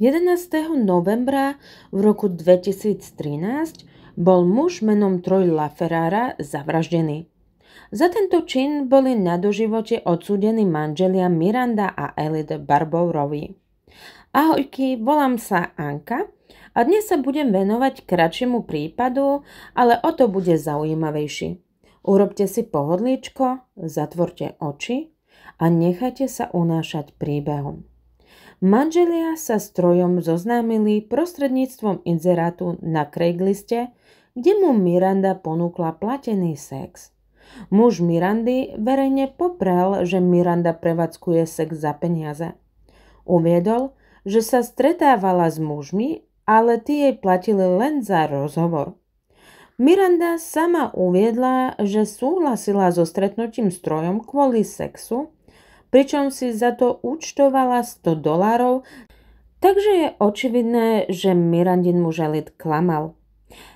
11. novembra v roku 2013 bol muž menom Troy Ferrara zavraždený. Za tento čin boli na doživote odsúdení manželia Miranda a Elide Barbourovi. Ahojky, volám sa Anka a dnes sa budem venovať kratšiemu prípadu, ale o to bude zaujímavejší. Urobte si pohodlíčko, zatvorte oči a nechajte sa unášať príbehom. Manželia sa s trojom zoznámili prostredníctvom inzerátu na Craigliste, kde mu Miranda ponúkla platený sex. Muž Mirandy verejne poprel, že Miranda prevádzkuje sex za peniaze. Uviedol, že sa stretávala s mužmi, ale tí jej platili len za rozhovor. Miranda sama uviedla, že súhlasila so stretnutím s trojom kvôli sexu, pričom si za to účtovala 100 dolárov, takže je očividné, že Mirandin mu žalit klamal.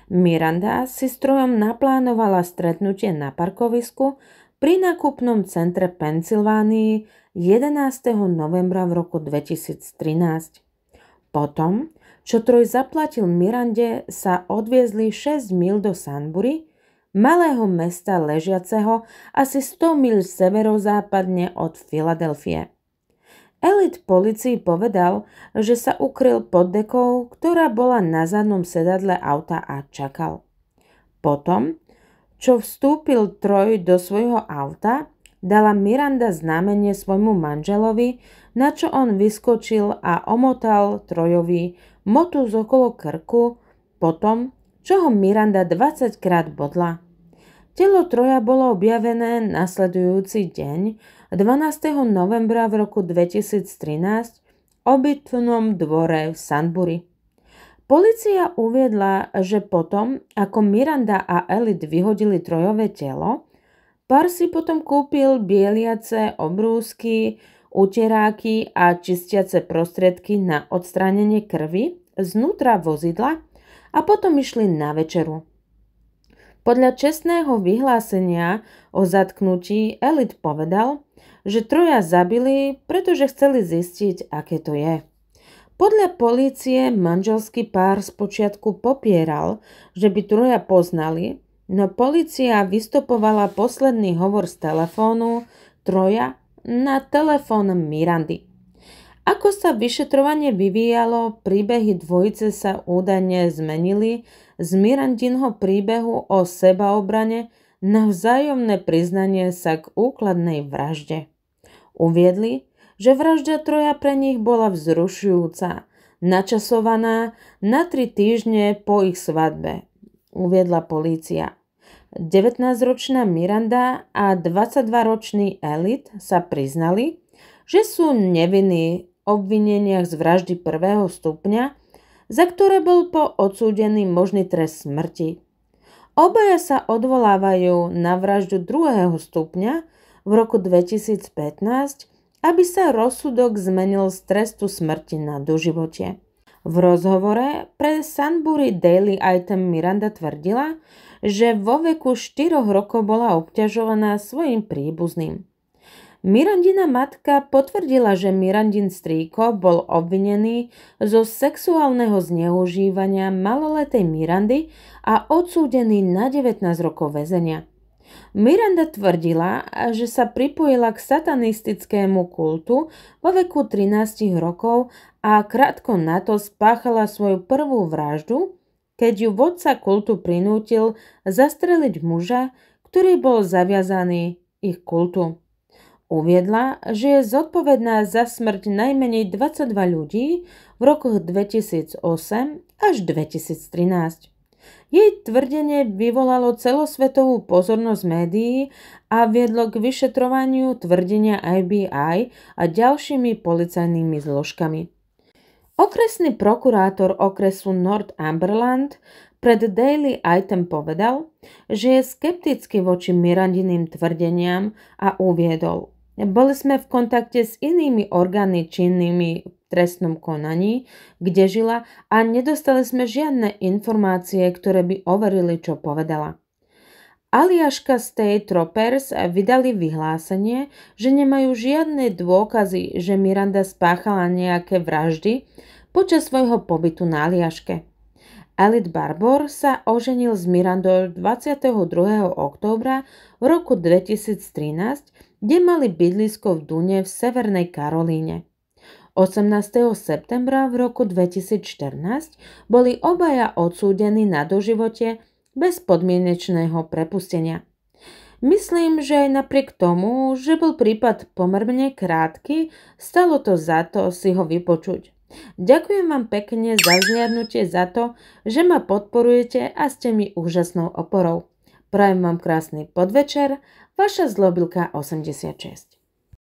Miranda si s trojom naplánovala stretnutie na parkovisku pri nákupnom centre Pensylvánii 11. novembra v roku 2013. Potom, čo Troj zaplatil Mirande, sa odviezli 6 mil do Sanbury, malého mesta ležiaceho asi 100 mil severozápadne od Filadelfie. Elit policii povedal, že sa ukryl pod dekou, ktorá bola na zadnom sedadle auta a čakal. Potom, čo vstúpil Troj do svojho auta, dala Miranda znamenie svojmu manželovi, na čo on vyskočil a omotal Trojovi motu z okolo krku, potom čo ho Miranda 20 krát bodla. Telo Troja bolo objavené nasledujúci deň, 12. novembra v roku 2013, v obytnom dvore v Sanbury. Polícia uviedla, že potom, ako Miranda a Elit vyhodili trojové telo, pár si potom kúpil bieliace obrúsky, uteráky a čistiace prostriedky na odstránenie krvi znútra vozidla – a potom išli na večeru. Podľa čestného vyhlásenia o zatknutí Elit povedal, že troja zabili, pretože chceli zistiť, aké to je. Podľa polície manželský pár spočiatku popieral, že by troja poznali, no polícia vystopovala posledný hovor z telefónu troja na telefón Mirandy. Ako sa vyšetrovanie vyvíjalo, príbehy dvojice sa údajne zmenili z Mirandinho príbehu o sebaobrane na vzájomné priznanie sa k úkladnej vražde. Uviedli, že vražda Troja pre nich bola vzrušujúca, načasovaná na tri týždne po ich svadbe, uviedla polícia. 19-ročná Miranda a 22-ročný Elit sa priznali, že sú nevinní obvineniach z vraždy prvého stupňa, za ktoré bol po odsúdený možný trest smrti. Obaja sa odvolávajú na vraždu druhého stupňa v roku 2015, aby sa rozsudok zmenil z trestu smrti na doživote. V rozhovore pre Sunbury Daily Item Miranda tvrdila, že vo veku 4 rokov bola obťažovaná svojim príbuzným. Mirandina matka potvrdila, že Mirandin strýko bol obvinený zo sexuálneho zneužívania maloletej Mirandy a odsúdený na 19 rokov väzenia. Miranda tvrdila, že sa pripojila k satanistickému kultu vo veku 13 rokov a krátko na to spáchala svoju prvú vraždu, keď ju vodca kultu prinútil zastreliť muža, ktorý bol zaviazaný ich kultu. Uviedla, že je zodpovedná za smrť najmenej 22 ľudí v rokoch 2008 až 2013. Jej tvrdenie vyvolalo celosvetovú pozornosť médií a viedlo k vyšetrovaniu tvrdenia IBI a ďalšími policajnými zložkami. Okresný prokurátor okresu Northumberland pred Daily Item povedal, že je skeptický voči Mirandiným tvrdeniam a uviedol, boli sme v kontakte s inými orgány činnými v trestnom konaní, kde žila a nedostali sme žiadne informácie, ktoré by overili, čo povedala. Aliaška State Troopers vydali vyhlásenie, že nemajú žiadne dôkazy, že Miranda spáchala nejaké vraždy počas svojho pobytu na Aliaške. Elit Barbor sa oženil s Mirandou 22. októbra v roku 2013, kde mali bydlisko v Dune v Severnej Karolíne. 18. septembra v roku 2014 boli obaja odsúdení na doživote bez podmienečného prepustenia. Myslím, že aj napriek tomu, že bol prípad pomerne krátky, stalo to za to si ho vypočuť. Ďakujem vám pekne za zniadnutie za to, že ma podporujete a ste mi úžasnou oporou. Prajem vám krásny podvečer, vaša zlobilka 86.